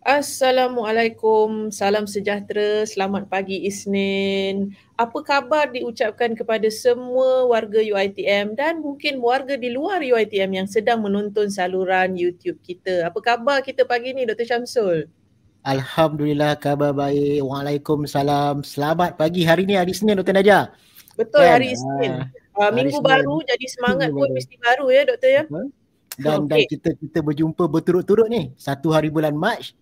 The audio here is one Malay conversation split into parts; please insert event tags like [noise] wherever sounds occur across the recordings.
Assalamualaikum, salam sejahtera, selamat pagi Isnin. Apa khabar diucapkan kepada semua warga UITM dan mungkin warga di luar UITM yang sedang menonton saluran YouTube kita. Apa khabar kita pagi ni Dr. Syamsul? Alhamdulillah khabar baik. Waalaikumsalam. Selamat pagi hari ni hari Isnin Dr. Najah. Betul dan, hari Isnin. Uh, minggu hari baru jadi semangat minggu pun mesti baru ya Dr. ya. Dan okay. dan kita kita berjumpa berturut-turut ni. Satu hari bulan Mac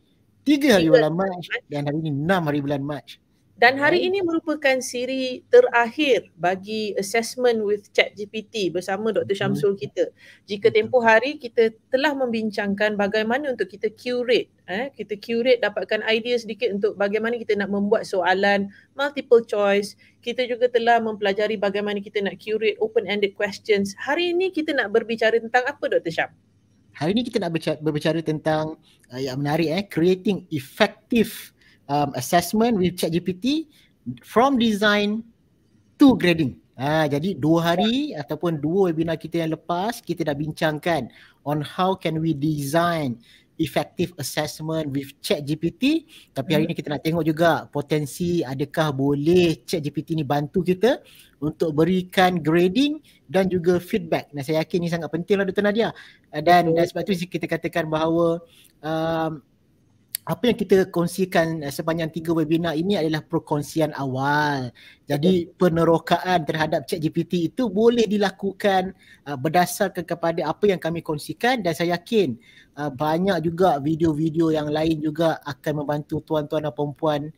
Tiga hari bulan Mac dan hari ini enam hari bulan Mac. Dan hari ini merupakan siri terakhir bagi assessment with ChatGPT bersama Dr. Hmm. Syamsul kita. Jika tempoh hari kita telah membincangkan bagaimana untuk kita curate, eh, kita curate dapatkan idea sedikit untuk bagaimana kita nak membuat soalan multiple choice. Kita juga telah mempelajari bagaimana kita nak curate open-ended questions. Hari ini kita nak berbicara tentang apa Dr. Syamsul? hari ini kita nak berbicara, berbicara tentang uh, yang menarik eh creating effective um, assessment with ChatGPT from design to grading Ah, jadi dua hari ataupun dua webinar kita yang lepas kita dah bincangkan on how can we design effective assessment with chat GPT tapi hari hmm. ni kita nak tengok juga potensi adakah boleh chat GPT ni bantu kita untuk berikan grading dan juga feedback dan saya yakin ni sangat penting lah Dr. Nadia dan, dan sebab tu kita katakan bahawa um, apa yang kita kongsikan eh, sepanjang tiga webinar ini adalah perkongsian awal. Jadi penerokaan terhadap ChatGPT itu boleh dilakukan eh, berdasarkan kepada apa yang kami kongsikan dan saya yakin eh, banyak juga video-video yang lain juga akan membantu tuan-tuan dan puan-puan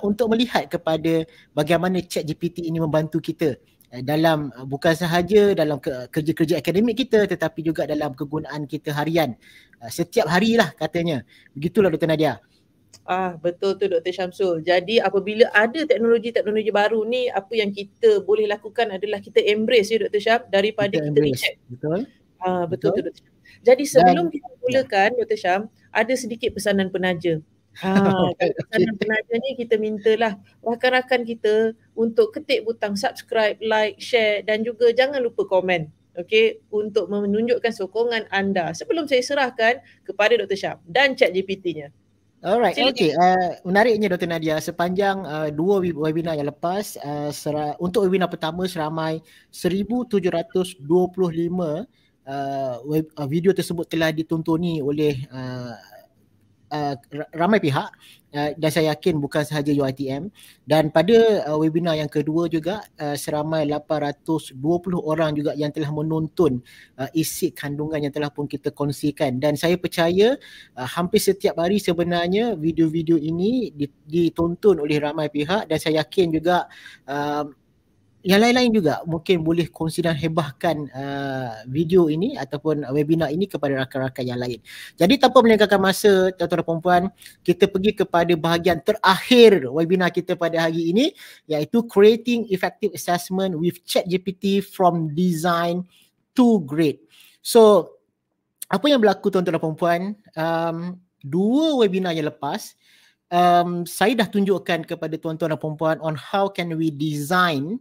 untuk melihat kepada bagaimana ChatGPT ini membantu kita Eh, dalam eh, bukan sahaja dalam kerja-kerja akademik kita tetapi juga dalam kegunaan kita harian eh, setiap harilah katanya begitulah Dr Nadia Ah betul tu Dr Syamsul. Jadi apabila ada teknologi-teknologi baru ni apa yang kita boleh lakukan adalah kita embrace ya Dr Syam daripada kita, kita reject. Betul. Ah betul, betul. tu Dr. Syam. Jadi sebelum Dan, kita mulakan Dr Syam ada sedikit pesanan penaja. Ah, ha, [laughs] pelajar ni kita mintalah rakan-rakan kita untuk ketik butang subscribe, like, share dan juga jangan lupa komen. okay? untuk menunjukkan sokongan anda sebelum saya serahkan kepada Dr. Syam dan chat GPT-nya. Alright, okey. Uh, menariknya Dr. Nadia, sepanjang uh, dua webinar yang lepas, uh, sera- untuk webinar pertama seramai 1,725 uh, uh, video tersebut telah ditontoni oleh uh, Uh, ramai pihak uh, dan saya yakin bukan sahaja UITM dan pada uh, webinar yang kedua juga uh, seramai 820 orang juga yang telah menonton uh, isi kandungan yang telah pun kita kongsikan dan saya percaya uh, hampir setiap hari sebenarnya video-video ini ditonton oleh ramai pihak dan saya yakin juga uh, yang lain-lain juga mungkin boleh consider hebahkan uh, video ini ataupun webinar ini kepada rakan-rakan yang lain. Jadi tanpa melengkapkan masa tuan-tuan dan puan-puan, kita pergi kepada bahagian terakhir webinar kita pada hari ini iaitu creating effective assessment with ChatGPT from design to grade. So apa yang berlaku tuan-tuan dan puan-puan, um, dua webinar yang lepas um saya dah tunjukkan kepada tuan-tuan dan puan-puan on how can we design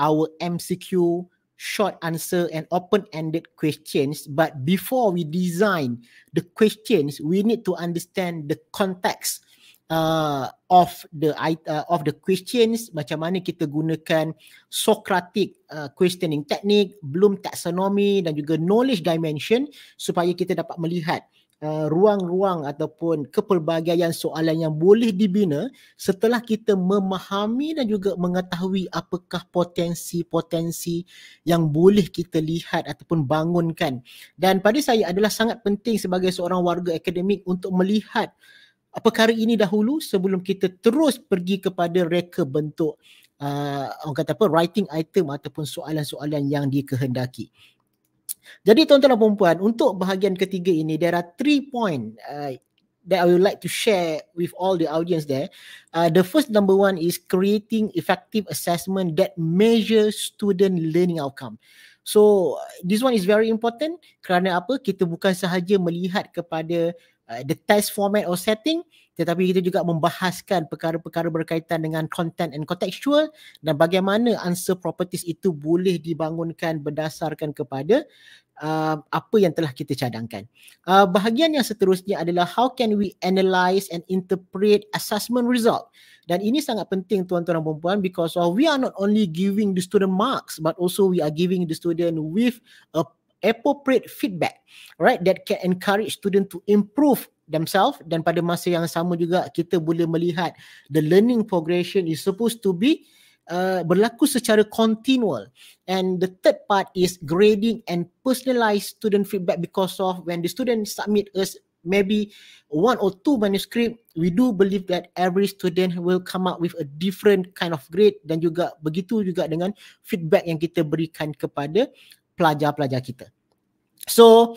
our MCQ short answer and open ended questions but before we design the questions we need to understand the context uh of the uh, of the questions macam mana kita gunakan socratic uh, questioning technique bloom taxonomy dan juga knowledge dimension supaya kita dapat melihat Uh, ruang-ruang ataupun kepelbagaian soalan yang boleh dibina setelah kita memahami dan juga mengetahui apakah potensi-potensi yang boleh kita lihat ataupun bangunkan. Dan pada saya adalah sangat penting sebagai seorang warga akademik untuk melihat apa perkara ini dahulu sebelum kita terus pergi kepada reka bentuk uh, orang kata apa writing item ataupun soalan-soalan yang dikehendaki. Jadi tuan-tuan dan puan untuk bahagian ketiga ini, there are three point uh, that I would like to share with all the audience there. Uh, the first number one is creating effective assessment that measure student learning outcome. So this one is very important kerana apa? Kita bukan sahaja melihat kepada uh, the test format or setting, tetapi kita juga membahaskan perkara-perkara berkaitan dengan content and contextual dan bagaimana answer properties itu boleh dibangunkan berdasarkan kepada Uh, apa yang telah kita cadangkan. Uh, bahagian yang seterusnya adalah how can we analyse and interpret assessment result. Dan ini sangat penting tuan-tuan dan puan because we are not only giving the student marks but also we are giving the student with a appropriate feedback right that can encourage student to improve themselves dan pada masa yang sama juga kita boleh melihat the learning progression is supposed to be Uh, berlaku secara continual and the third part is grading and personalized student feedback because of when the student submit us maybe one or two manuscript we do believe that every student will come up with a different kind of grade dan juga begitu juga dengan feedback yang kita berikan kepada pelajar-pelajar kita. So,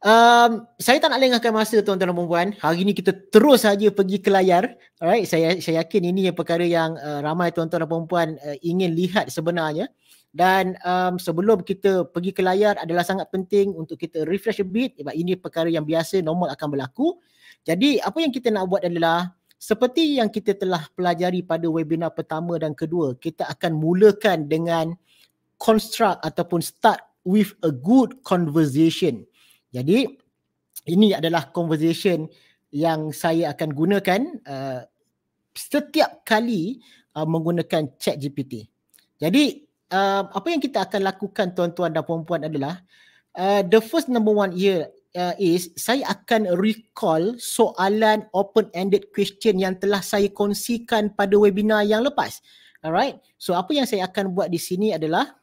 um, saya tak nak lengahkan masa tuan-tuan dan perempuan. Hari ni kita terus saja pergi ke layar. Alright, saya saya yakin ini yang perkara yang uh, ramai tuan-tuan dan perempuan uh, ingin lihat sebenarnya. Dan um, sebelum kita pergi ke layar adalah sangat penting untuk kita refresh a bit sebab ini perkara yang biasa normal akan berlaku. Jadi apa yang kita nak buat adalah seperti yang kita telah pelajari pada webinar pertama dan kedua, kita akan mulakan dengan construct ataupun start with a good conversation. Jadi ini adalah conversation yang saya akan gunakan uh, setiap kali uh, menggunakan chat GPT. Jadi uh, apa yang kita akan lakukan tuan-tuan dan puan-puan adalah uh, the first number one year uh, is saya akan recall soalan open-ended question yang telah saya kongsikan pada webinar yang lepas. Alright. So apa yang saya akan buat di sini adalah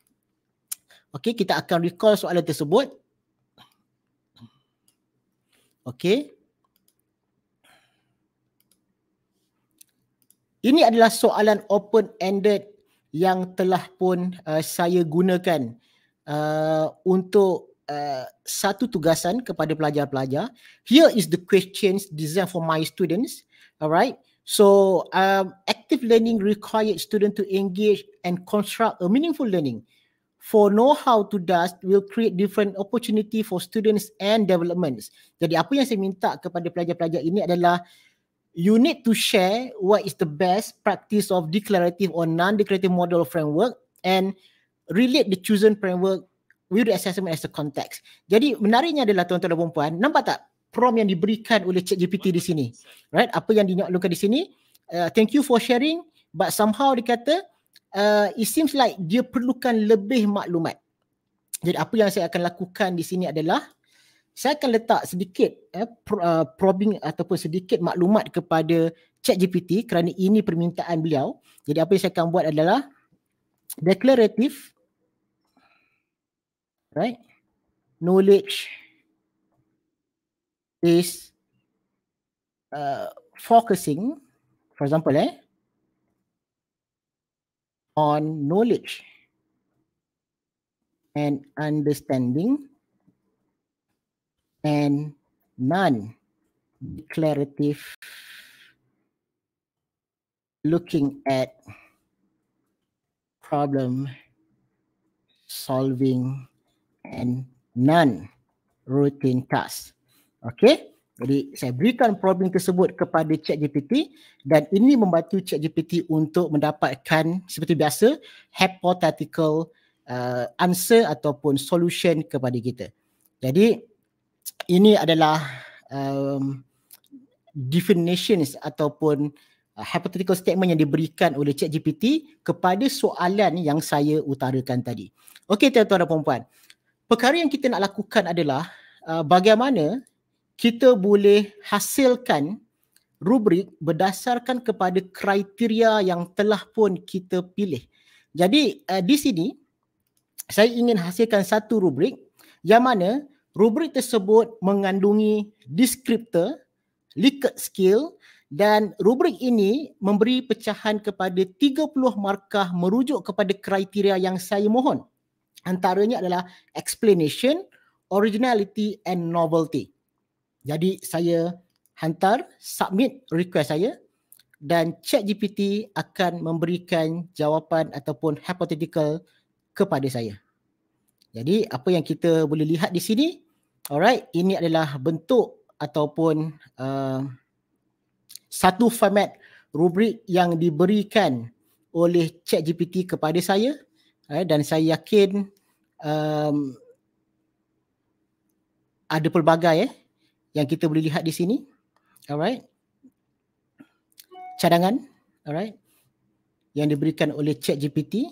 Okay, kita akan recall soalan tersebut. Okay, Ini adalah soalan open-ended yang telah pun uh, saya gunakan uh, untuk uh, satu tugasan kepada pelajar-pelajar. Here is the questions designed for my students. Alright. So, um, active learning required student to engage and construct a meaningful learning for know how to dust will create different opportunity for students and developments. Jadi apa yang saya minta kepada pelajar-pelajar ini adalah you need to share what is the best practice of declarative or non-declarative model framework and relate the chosen framework with the assessment as a context. Jadi menariknya adalah tuan-tuan dan puan nampak tak Prom yang diberikan oleh ChatGPT di sini? Right? Apa yang dinyatakan di sini? Uh, thank you for sharing but somehow dikata uh, it seems like dia perlukan lebih maklumat. Jadi apa yang saya akan lakukan di sini adalah saya akan letak sedikit eh, uh, probing ataupun sedikit maklumat kepada ChatGPT kerana ini permintaan beliau. Jadi apa yang saya akan buat adalah declarative right knowledge is uh, focusing for example eh on knowledge and understanding and non-declarative looking at problem solving and non-routine tasks. Okay? Jadi saya berikan problem tersebut kepada ChatGPT dan ini membantu ChatGPT untuk mendapatkan seperti biasa hypothetical uh, answer ataupun solution kepada kita. Jadi ini adalah um, definitions ataupun uh, hypothetical statement yang diberikan oleh ChatGPT kepada soalan yang saya utarakan tadi. Okey tuan-tuan dan puan-puan. Perkara yang kita nak lakukan adalah uh, bagaimana kita boleh hasilkan rubrik berdasarkan kepada kriteria yang telah pun kita pilih. Jadi uh, di sini saya ingin hasilkan satu rubrik yang mana rubrik tersebut mengandungi descriptor, Likert skill dan rubrik ini memberi pecahan kepada 30 markah merujuk kepada kriteria yang saya mohon. Antaranya adalah explanation, originality and novelty. Jadi saya hantar submit request saya dan ChatGPT akan memberikan jawapan ataupun hypothetical kepada saya. Jadi apa yang kita boleh lihat di sini, alright, ini adalah bentuk ataupun uh, satu format rubrik yang diberikan oleh ChatGPT kepada saya eh, dan saya yakin um, ada pelbagai eh, yang kita boleh lihat di sini. Alright. Cadangan. Alright. Yang diberikan oleh chat GPT.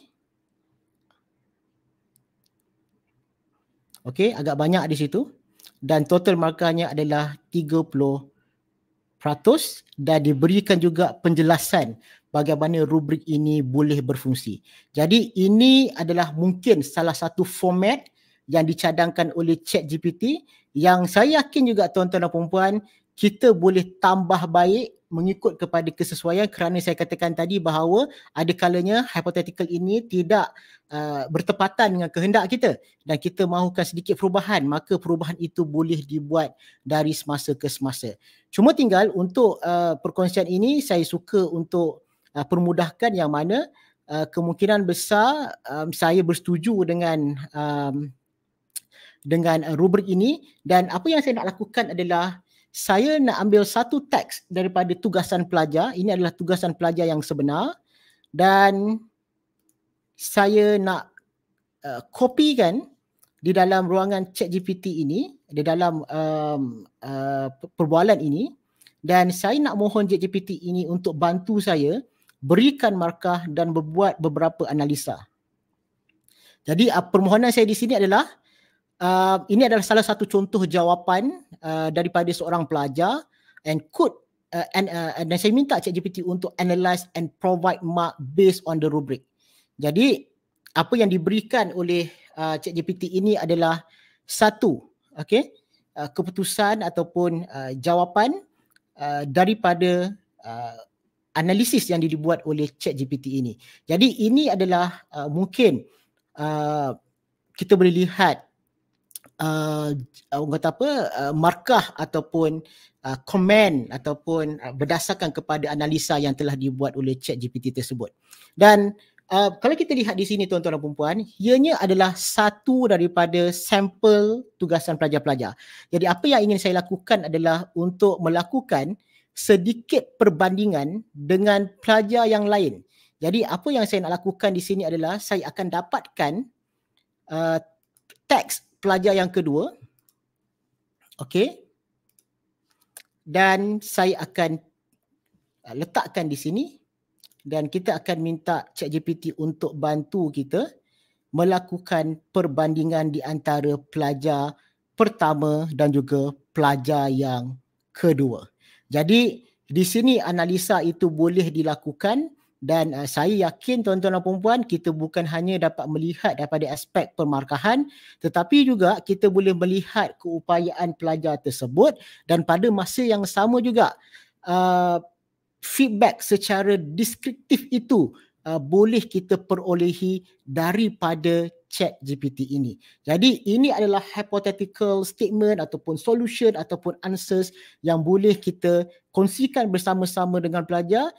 Okay, agak banyak di situ. Dan total markahnya adalah 30% dan diberikan juga penjelasan bagaimana rubrik ini boleh berfungsi. Jadi ini adalah mungkin salah satu format yang dicadangkan oleh chat GPT yang saya yakin juga tuan-tuan dan perempuan kita boleh tambah baik mengikut kepada kesesuaian kerana saya katakan tadi bahawa ada kalanya hypothetical ini tidak uh, bertepatan dengan kehendak kita dan kita mahukan sedikit perubahan maka perubahan itu boleh dibuat dari semasa ke semasa. Cuma tinggal untuk uh, perkongsian ini saya suka untuk uh, permudahkan yang mana uh, kemungkinan besar um, saya bersetuju dengan um, dengan uh, rubrik ini dan apa yang saya nak lakukan adalah saya nak ambil satu teks daripada tugasan pelajar. Ini adalah tugasan pelajar yang sebenar dan saya nak uh, copy kan di dalam ruangan chat GPT ini, di dalam um, uh, perbualan ini dan saya nak mohon chat GPT ini untuk bantu saya berikan markah dan membuat beberapa analisa. Jadi uh, permohonan saya di sini adalah uh, ini adalah salah satu contoh jawapan uh, daripada seorang pelajar and could uh, and, uh, and dan saya minta ChatGPT untuk analyse and provide mark based on the rubric. Jadi apa yang diberikan oleh uh, ChatGPT ini adalah satu, okay, uh, keputusan ataupun uh, jawapan uh, daripada uh, analisis yang dibuat oleh ChatGPT ini. Jadi ini adalah uh, mungkin uh, kita boleh lihat uh, orang kata apa uh, markah ataupun komen uh, ataupun uh, berdasarkan kepada analisa yang telah dibuat oleh chat GPT tersebut. Dan uh, kalau kita lihat di sini tuan-tuan dan puan-puan, ianya adalah satu daripada sampel tugasan pelajar-pelajar. Jadi apa yang ingin saya lakukan adalah untuk melakukan sedikit perbandingan dengan pelajar yang lain. Jadi apa yang saya nak lakukan di sini adalah saya akan dapatkan uh, teks pelajar yang kedua. Okey. Dan saya akan uh, letakkan di sini dan kita akan minta ChatGPT untuk bantu kita melakukan perbandingan di antara pelajar pertama dan juga pelajar yang kedua. Jadi di sini analisa itu boleh dilakukan dan uh, saya yakin tuan-tuan dan puan kita bukan hanya dapat melihat daripada aspek permarkahan, tetapi juga kita boleh melihat keupayaan pelajar tersebut dan pada masa yang sama juga uh, feedback secara deskriptif itu uh, boleh kita perolehi daripada chat GPT ini. Jadi ini adalah hypothetical statement ataupun solution ataupun answers yang boleh kita kongsikan bersama-sama dengan pelajar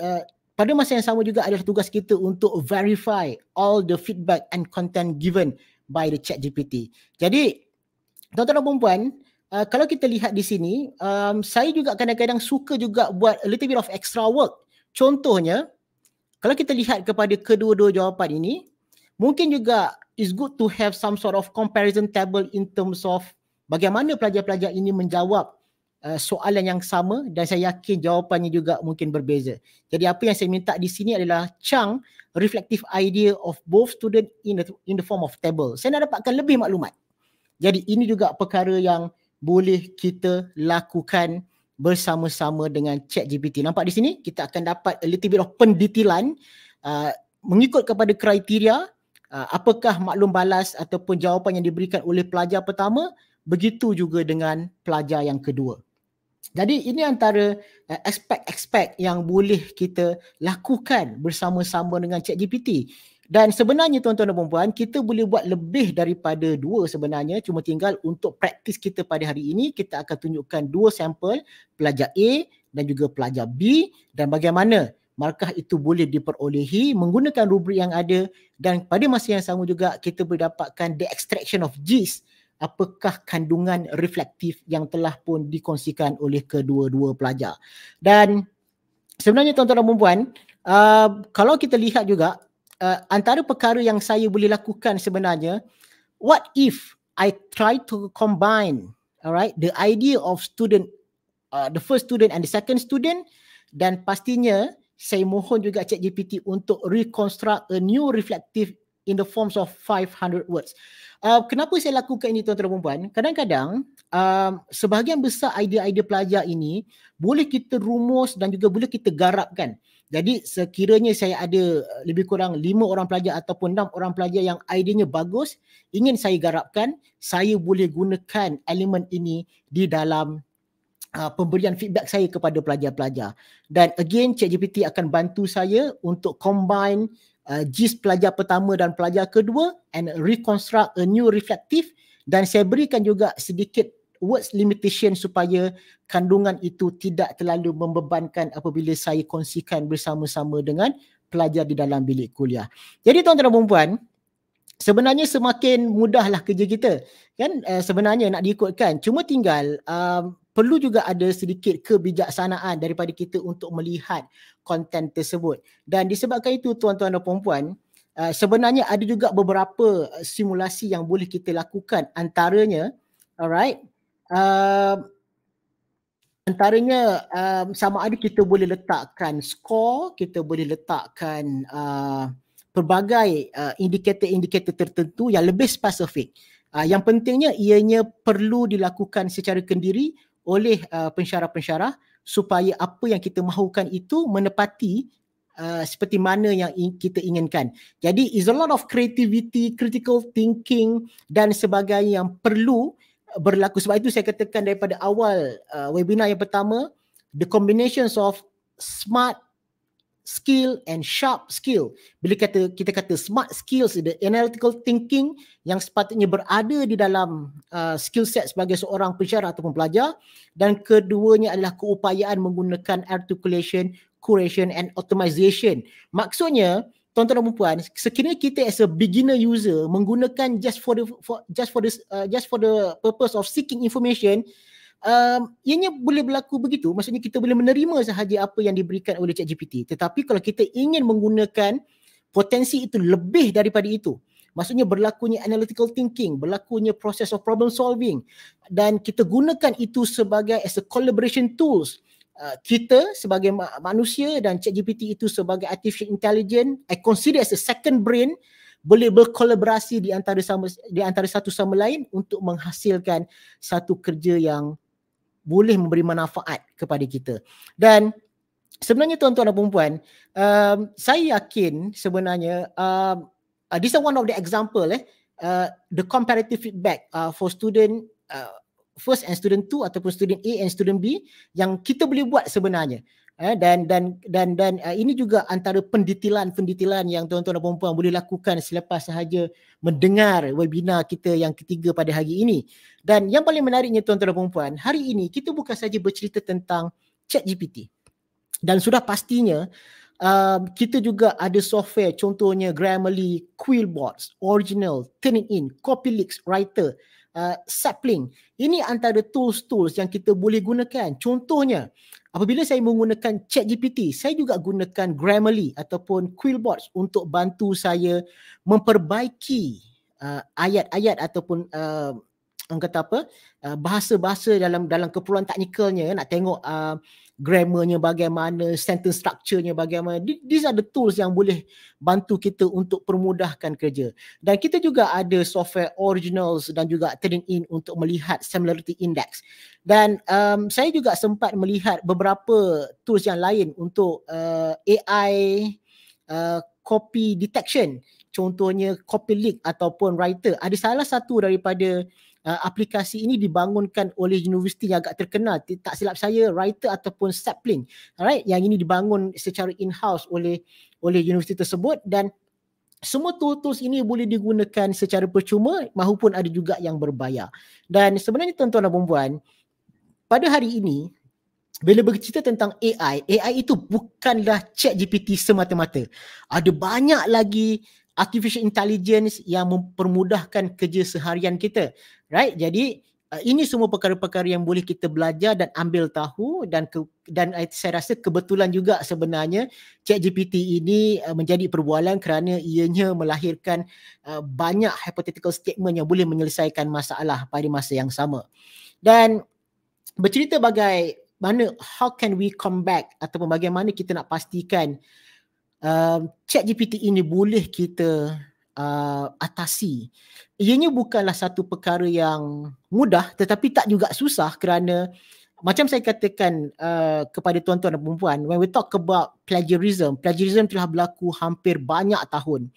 uh, pada masa yang sama juga adalah tugas kita untuk verify all the feedback and content given by the chat GPT. Jadi, tuan-tuan dan perempuan, uh, kalau kita lihat di sini, um, saya juga kadang-kadang suka juga buat a little bit of extra work. Contohnya, kalau kita lihat kepada kedua-dua jawapan ini, mungkin juga it's good to have some sort of comparison table in terms of bagaimana pelajar-pelajar ini menjawab Eh, soalan yang sama dan saya yakin jawapannya juga mungkin berbeza. Jadi apa yang saya minta di sini adalah chunk reflective idea of both student in the in the form of table. Saya nak dapatkan lebih maklumat. Jadi ini juga perkara yang boleh kita lakukan bersama-sama dengan ChatGPT. Nampak di sini kita akan dapat a little bit of pendetilan uh, mengikut kepada kriteria uh, apakah maklum balas ataupun jawapan yang diberikan oleh pelajar pertama begitu juga dengan pelajar yang kedua. Jadi ini antara eh, aspek-aspek yang boleh kita lakukan bersama-sama dengan GPT Dan sebenarnya tuan-tuan dan perempuan, kita boleh buat lebih daripada dua sebenarnya. Cuma tinggal untuk praktis kita pada hari ini, kita akan tunjukkan dua sampel pelajar A dan juga pelajar B dan bagaimana markah itu boleh diperolehi menggunakan rubrik yang ada dan pada masa yang sama juga kita boleh dapatkan the extraction of G's apakah kandungan reflektif yang telah pun dikongsikan oleh kedua-dua pelajar. Dan sebenarnya tuan-tuan dan puan uh, kalau kita lihat juga uh, antara perkara yang saya boleh lakukan sebenarnya, what if I try to combine alright the idea of student uh, the first student and the second student dan pastinya saya mohon juga ChatGPT untuk reconstruct a new reflective in the forms of 500 words. Uh, kenapa saya lakukan ini tuan-tuan dan puan-puan? Kadang-kadang um, sebahagian besar idea-idea pelajar ini boleh kita rumus dan juga boleh kita garapkan. Jadi sekiranya saya ada uh, lebih kurang 5 orang pelajar ataupun 6 orang pelajar yang idenya bagus, ingin saya garapkan, saya boleh gunakan elemen ini di dalam uh, pemberian feedback saya kepada pelajar-pelajar. Dan again, ChatGPT akan bantu saya untuk combine uh, pelajar pertama dan pelajar kedua and reconstruct a new reflective dan saya berikan juga sedikit words limitation supaya kandungan itu tidak terlalu membebankan apabila saya kongsikan bersama-sama dengan pelajar di dalam bilik kuliah. Jadi tuan-tuan dan puan-puan, sebenarnya semakin mudahlah kerja kita. Kan uh, sebenarnya nak diikutkan cuma tinggal uh, perlu juga ada sedikit kebijaksanaan daripada kita untuk melihat konten tersebut. Dan disebabkan itu tuan-tuan dan puan-puan, uh, sebenarnya ada juga beberapa uh, simulasi yang boleh kita lakukan antaranya, alright, uh, antaranya um, sama ada kita boleh letakkan skor, kita boleh letakkan uh, pelbagai uh, indikator-indikator tertentu yang lebih spesifik. Uh, yang pentingnya ianya perlu dilakukan secara kendiri oleh uh, pensyarah-pensyarah supaya apa yang kita mahukan itu menepati uh, seperti mana yang in- kita inginkan. Jadi is a lot of creativity, critical thinking dan sebagainya yang perlu uh, berlaku. Sebab itu saya katakan daripada awal uh, webinar yang pertama, the combinations of smart skill and sharp skill. Bila kata kita kata smart skills, the analytical thinking yang sepatutnya berada di dalam uh, skill set sebagai seorang pensyarah ataupun pelajar dan keduanya adalah keupayaan menggunakan articulation, curation and optimization. Maksudnya, tuan-tuan dan puan, sekiranya kita as a beginner user menggunakan just for the for, just for the uh, just for the purpose of seeking information, um, ianya boleh berlaku begitu maksudnya kita boleh menerima sahaja apa yang diberikan oleh gpt. tetapi kalau kita ingin menggunakan potensi itu lebih daripada itu maksudnya berlakunya analytical thinking berlakunya process of problem solving dan kita gunakan itu sebagai as a collaboration tools Uh, kita sebagai ma- manusia dan gpt itu sebagai artificial intelligence I consider as a second brain boleh berkolaborasi di antara sama di antara satu sama lain untuk menghasilkan satu kerja yang boleh memberi manfaat kepada kita. Dan sebenarnya tuan-tuan dan puan-puan, um, saya yakin sebenarnya um, uh, this is one of the example eh uh, the comparative feedback uh, for student uh, first and student 2 ataupun student A and student B yang kita boleh buat sebenarnya eh, dan dan dan dan uh, ini juga antara pendetilan-pendetilan yang tuan-tuan dan puan-puan boleh lakukan selepas sahaja mendengar webinar kita yang ketiga pada hari ini. Dan yang paling menariknya tuan-tuan dan puan-puan, hari ini kita bukan saja bercerita tentang ChatGPT. Dan sudah pastinya uh, kita juga ada software contohnya Grammarly, Quillbots, Original, Turnitin, Copilix, Writer, uh, Sapling. Ini antara tools-tools yang kita boleh gunakan. Contohnya, Apabila saya menggunakan ChatGPT, saya juga gunakan Grammarly ataupun Quillbot untuk bantu saya memperbaiki uh, ayat-ayat ataupun uh, orang kata apa uh, bahasa-bahasa dalam dalam keperluan teknikalnya nak tengok uh, grammarnya bagaimana, sentence structurenya bagaimana. These are the tools yang boleh bantu kita untuk permudahkan kerja. Dan kita juga ada software originals dan juga trading in untuk melihat similarity index. Dan um, saya juga sempat melihat beberapa tools yang lain untuk uh, AI uh, copy detection. Contohnya copy leak ataupun writer. Ada salah satu daripada uh, aplikasi ini dibangunkan oleh universiti yang agak terkenal tak silap saya writer ataupun sapling alright yang ini dibangun secara in house oleh oleh universiti tersebut dan semua tools ini boleh digunakan secara percuma maupun ada juga yang berbayar dan sebenarnya tuan-tuan dan puan pada hari ini bila bercerita tentang AI, AI itu bukanlah chat GPT semata-mata. Ada banyak lagi artificial intelligence yang mempermudahkan kerja seharian kita right jadi uh, ini semua perkara-perkara yang boleh kita belajar dan ambil tahu dan ke, dan eh, saya rasa kebetulan juga sebenarnya ChatGPT ini uh, menjadi perbualan kerana ianya melahirkan uh, banyak hypothetical statement yang boleh menyelesaikan masalah pada masa yang sama dan bercerita bagai mana how can we come back ataupun bagaimana kita nak pastikan um, chat GPT ini boleh kita uh, atasi. Ianya bukanlah satu perkara yang mudah tetapi tak juga susah kerana macam saya katakan uh, kepada tuan-tuan dan perempuan when we talk about plagiarism, plagiarism telah berlaku hampir banyak tahun.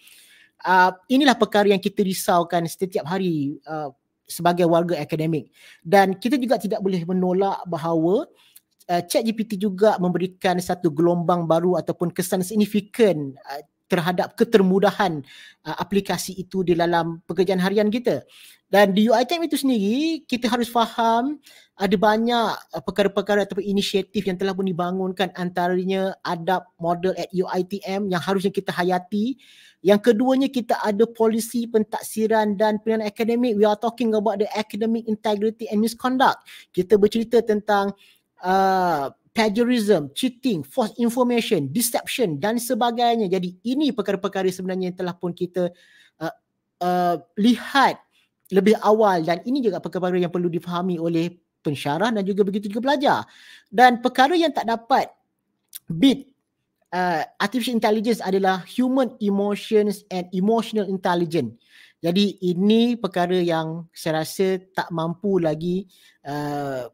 Uh, inilah perkara yang kita risaukan setiap hari uh, sebagai warga akademik dan kita juga tidak boleh menolak bahawa uh, ChatGPT juga memberikan satu gelombang baru ataupun kesan signifikan uh, terhadap ketermudahan uh, aplikasi itu di dalam pekerjaan harian kita. Dan di UITM itu sendiri, kita harus faham ada banyak uh, perkara-perkara atau inisiatif yang telah pun dibangunkan antaranya adab model at UITM yang harusnya kita hayati. Yang keduanya kita ada polisi pentaksiran dan pilihan akademik. We are talking about the academic integrity and misconduct. Kita bercerita tentang uh, plagiarism, cheating, false information, deception dan sebagainya. Jadi ini perkara-perkara sebenarnya yang telah pun kita uh, uh, lihat lebih awal dan ini juga perkara-perkara yang perlu difahami oleh pensyarah dan juga begitu juga pelajar. Dan perkara yang tak dapat beat uh, artificial intelligence adalah human emotions and emotional intelligence. Jadi ini perkara yang saya rasa tak mampu lagi uh,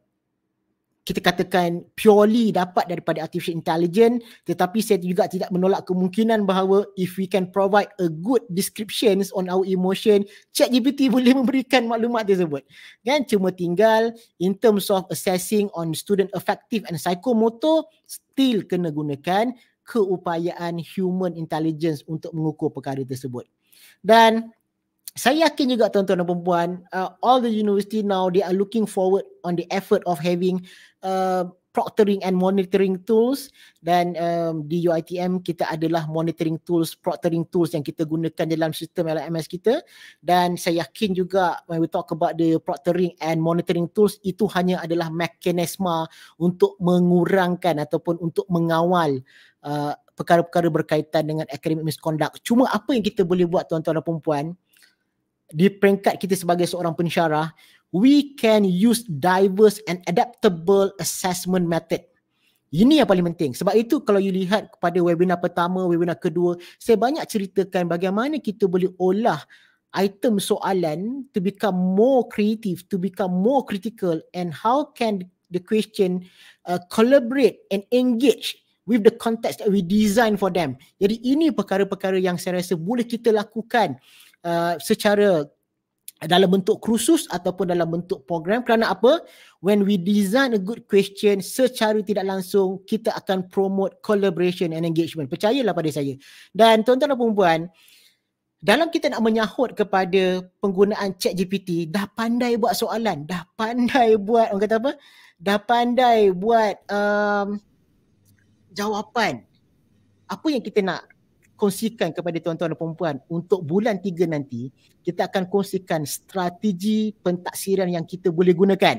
kita katakan purely dapat daripada artificial intelligence tetapi saya juga tidak menolak kemungkinan bahawa if we can provide a good descriptions on our emotion ChatGPT [laughs] boleh memberikan maklumat tersebut kan cuma tinggal in terms of assessing on student affective and psychomotor still kena gunakan keupayaan human intelligence untuk mengukur perkara tersebut dan saya yakin juga tuan-tuan dan perempuan uh, all the university now they are looking forward on the effort of having uh, proctoring and monitoring tools dan um, di UITM kita adalah monitoring tools proctoring tools yang kita gunakan dalam sistem LMS kita dan saya yakin juga when we talk about the proctoring and monitoring tools itu hanya adalah mekanisme untuk mengurangkan ataupun untuk mengawal uh, perkara-perkara berkaitan dengan academic misconduct cuma apa yang kita boleh buat tuan-tuan dan perempuan di peringkat kita sebagai seorang pensyarah, we can use diverse and adaptable assessment method. Ini yang paling penting. Sebab itu kalau you lihat kepada webinar pertama, webinar kedua, saya banyak ceritakan bagaimana kita boleh olah item soalan to become more creative, to become more critical and how can the question uh, collaborate and engage with the context that we design for them. Jadi ini perkara-perkara yang saya rasa boleh kita lakukan Uh, secara dalam bentuk kursus ataupun dalam bentuk program kerana apa when we design a good question secara tidak langsung kita akan promote collaboration and engagement percayalah pada saya dan tuan-tuan dan puan dalam kita nak menyahut kepada penggunaan chat GPT dah pandai buat soalan dah pandai buat orang kata apa dah pandai buat um, jawapan apa yang kita nak kongsikan kepada tuan-tuan dan perempuan untuk bulan tiga nanti kita akan kongsikan strategi pentaksiran yang kita boleh gunakan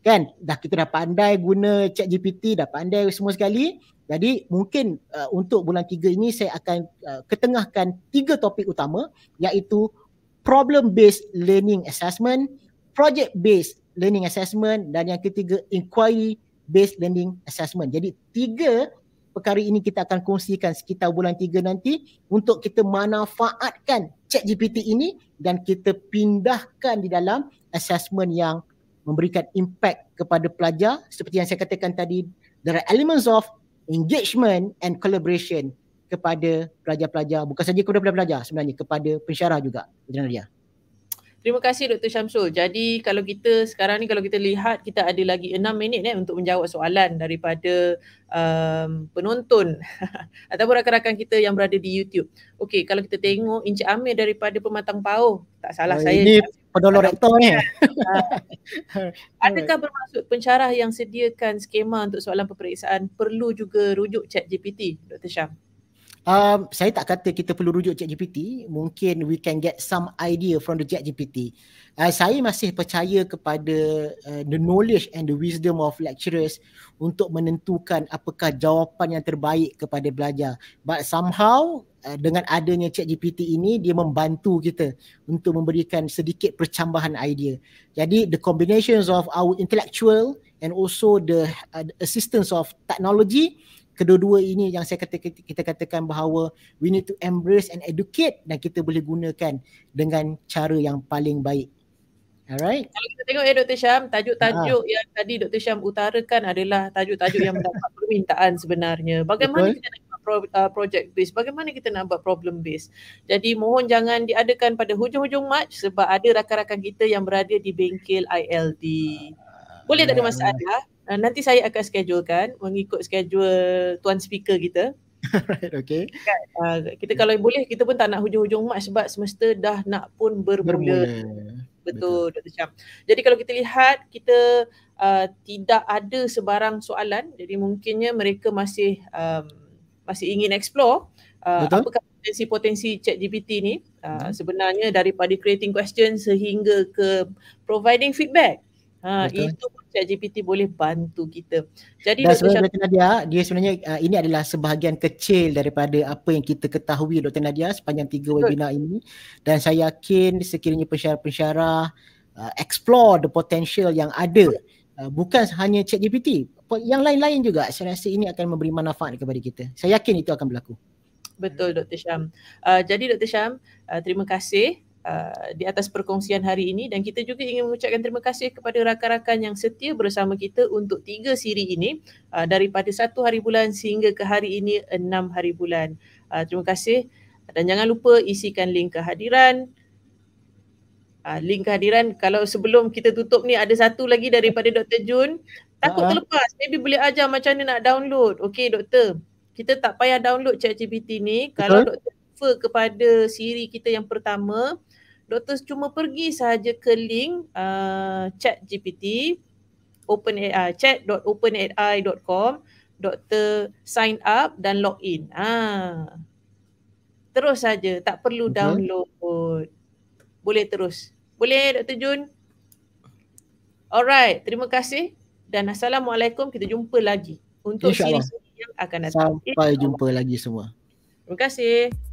kan dah kita dah pandai guna chat GPT dah pandai semua sekali jadi mungkin uh, untuk bulan tiga ini saya akan uh, ketengahkan tiga topik utama iaitu problem based learning assessment project based learning assessment dan yang ketiga inquiry based learning assessment jadi tiga perkara ini kita akan kongsikan sekitar bulan tiga nanti untuk kita manfaatkan chat GPT ini dan kita pindahkan di dalam assessment yang memberikan impact kepada pelajar seperti yang saya katakan tadi there are elements of engagement and collaboration kepada pelajar-pelajar bukan saja kepada pelajar sebenarnya kepada pensyarah juga Ibu Nadia. Terima kasih Dr. Syamsul. Jadi kalau kita sekarang ni kalau kita lihat kita ada lagi enam minit eh, untuk menjawab soalan daripada um, penonton [laughs] ataupun rakan-rakan kita yang berada di YouTube. Okey, kalau kita tengok Encik Amir daripada Pematang Pau, tak salah oh, saya. Ini penolong rektor ni. [laughs] Adakah bermaksud pencarah yang sediakan skema untuk soalan peperiksaan perlu juga rujuk chat GPT, Dr. Syamsul? um, saya tak kata kita perlu rujuk ChatGPT. Mungkin we can get some idea from the ChatGPT. Uh, saya masih percaya kepada uh, the knowledge and the wisdom of lecturers untuk menentukan apakah jawapan yang terbaik kepada pelajar. But somehow uh, dengan adanya ChatGPT ini, dia membantu kita untuk memberikan sedikit percambahan idea. Jadi the combinations of our intellectual and also the uh, assistance of technology kedua-dua ini yang saya kata kita katakan bahawa we need to embrace and educate dan kita boleh gunakan dengan cara yang paling baik. Alright. Kalau kita tengok ya eh, Dr. Syam, tajuk-tajuk ah. yang tadi Dr. Syam utarakan adalah tajuk-tajuk yang mendapat permintaan sebenarnya. Bagaimana Betul. kita nak pro, uh, project based? Bagaimana kita nak buat problem based? Jadi mohon jangan diadakan pada hujung-hujung match sebab ada rakan-rakan kita yang berada di bengkel ILD. Boleh tak ada masalah? Ha uh, nanti saya akan schedulekan mengikut schedule tuan speaker kita [laughs] right okay kan, uh, kita kalau boleh kita pun tak nak hujung-hujung mak sebab semester dah nak pun bermula, bermula. Betul, betul Dr. Syam. Jadi kalau kita lihat kita uh, tidak ada sebarang soalan jadi mungkinnya mereka masih um, masih ingin explore uh, apa potensi-potensi chat GPT ni uh, hmm. sebenarnya daripada creating question sehingga ke providing feedback. Uh, Ha, itu pun ChatGPT boleh bantu kita. Jadi Dr. Sebenarnya Dr. Nadia, dia sebenarnya uh, ini adalah sebahagian kecil daripada apa yang kita ketahui Dr. Nadia sepanjang tiga Betul. webinar ini. Dan saya yakin sekiranya pensyarah-pensyarah uh, explore the potential yang ada. Uh, bukan hanya ChatGPT, yang lain-lain juga saya rasa ini akan memberi manfaat kepada kita. Saya yakin itu akan berlaku. Betul Dr. Syam. Uh, jadi Dr. Syam, uh, terima kasih uh, di atas perkongsian hari ini dan kita juga ingin mengucapkan terima kasih kepada rakan-rakan yang setia bersama kita untuk tiga siri ini uh, daripada satu hari bulan sehingga ke hari ini enam hari bulan. Uh, terima kasih dan jangan lupa isikan link kehadiran uh, link kehadiran kalau sebelum kita tutup ni ada satu lagi daripada Dr. Jun takut ha? terlepas maybe boleh ajar macam mana nak download okey doktor kita tak payah download ChatGPT ni Betul. kalau doktor refer kepada siri kita yang pertama doktor cuma pergi saja ke link uh, chat GPT open AI, uh, chat.openai.com doktor sign up dan log in. Ha. Ah. Terus saja, tak perlu okay. download. Boleh terus. Boleh Dr. Jun? Alright, terima kasih dan Assalamualaikum. Kita jumpa lagi untuk siri-siri yang akan datang. Sampai jumpa lagi semua. Terima kasih.